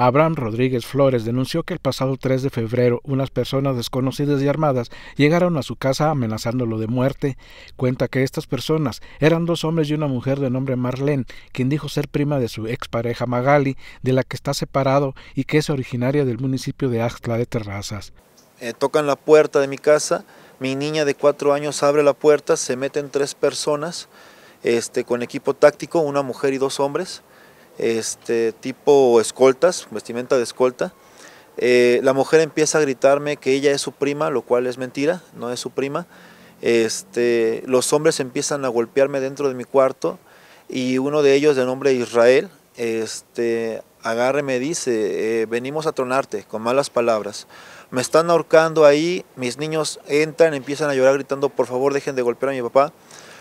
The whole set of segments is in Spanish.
Abraham Rodríguez Flores denunció que el pasado 3 de febrero unas personas desconocidas y armadas llegaron a su casa amenazándolo de muerte. Cuenta que estas personas eran dos hombres y una mujer de nombre Marlene, quien dijo ser prima de su expareja Magali, de la que está separado y que es originaria del municipio de Axtla de Terrazas. Eh, tocan la puerta de mi casa, mi niña de cuatro años abre la puerta, se meten tres personas este, con equipo táctico, una mujer y dos hombres este, tipo escoltas, vestimenta de escolta. Eh, la mujer empieza a gritarme que ella es su prima, lo cual es mentira, no es su prima. Este, los hombres empiezan a golpearme dentro de mi cuarto y uno de ellos de nombre Israel este, agarre me dice, eh, venimos a tronarte con malas palabras. Me están ahorcando ahí, mis niños entran, empiezan a llorar gritando, por favor dejen de golpear a mi papá.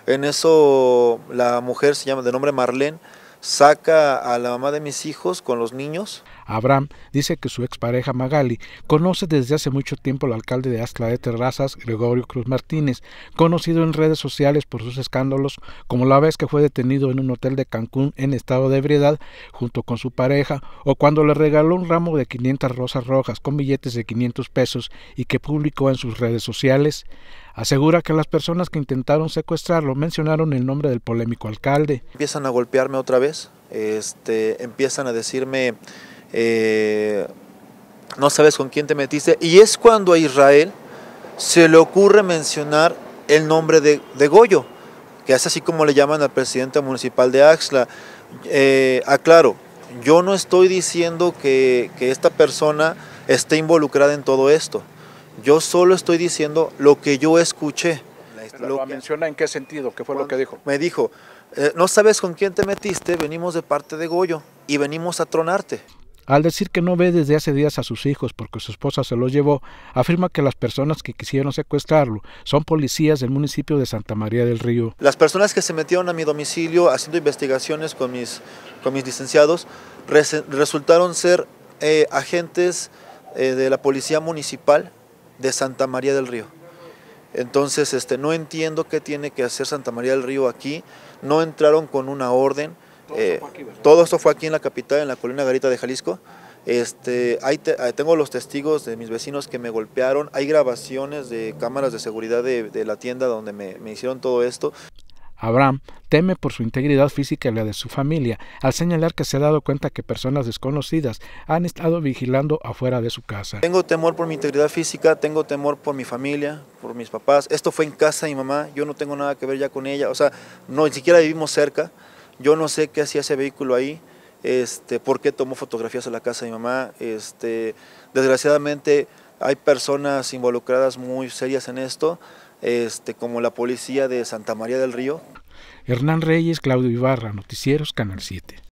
En eso la mujer se llama de nombre Marlene saca a la mamá de mis hijos con los niños. Abraham, dice que su expareja Magali conoce desde hace mucho tiempo al alcalde de ascla de Terrazas, Gregorio Cruz Martínez, conocido en redes sociales por sus escándalos, como la vez que fue detenido en un hotel de Cancún en estado de ebriedad junto con su pareja, o cuando le regaló un ramo de 500 rosas rojas con billetes de 500 pesos y que publicó en sus redes sociales. Asegura que las personas que intentaron secuestrarlo mencionaron el nombre del polémico alcalde. Empiezan a golpearme otra vez, este, empiezan a decirme eh, no sabes con quién te metiste. Y es cuando a Israel se le ocurre mencionar el nombre de, Goyo, que es así como le llaman al presidente municipal de Axla. Eh, aclaro, yo no estoy diciendo que, esta persona esté involucrada en todo esto. Yo solo estoy diciendo lo que yo escuché. Lo, menciona en qué sentido, qué fue lo que dijo. Me dijo, eh, no sabes con quién te metiste, venimos de parte de Goyo y venimos a tronarte. Al decir que no ve desde hace días a sus hijos porque su esposa se los llevó, afirma que las personas que quisieron secuestrarlo son policías del municipio de Santa María del Río. Las personas que se metieron a mi domicilio haciendo investigaciones con mis, con mis licenciados resultaron ser eh, agentes eh, de la policía municipal de Santa María del Río. Entonces, este, no entiendo qué tiene que hacer Santa María del Río aquí. No entraron con una orden. Eh, ¿Todo, esto fue aquí en la capital, en la colina Garita de Jalisco. Este, tengo los testigos de mis vecinos que me golpearon. Hay grabaciones de cámaras de seguridad de, la tienda donde me, me hicieron todo esto. Abraham teme por su integridad física y la de su familia, al señalar que se ha dado cuenta que personas desconocidas han estado vigilando afuera de su casa. Tengo temor por mi integridad física, tengo temor por mi familia, por mis papás. Esto fue en casa de mi mamá, yo no tengo nada que ver ya con ella, o sea, no, ni siquiera vivimos cerca. Yo no sé qué hacía ese vehículo ahí, este, por qué tomó fotografías a la casa de mi mamá. Este, desgraciadamente hay personas involucradas muy serias en esto, este, como la policía de Santa María del Río. Hernán Reyes, Claudio Ibarra, Noticieros, Canal 7.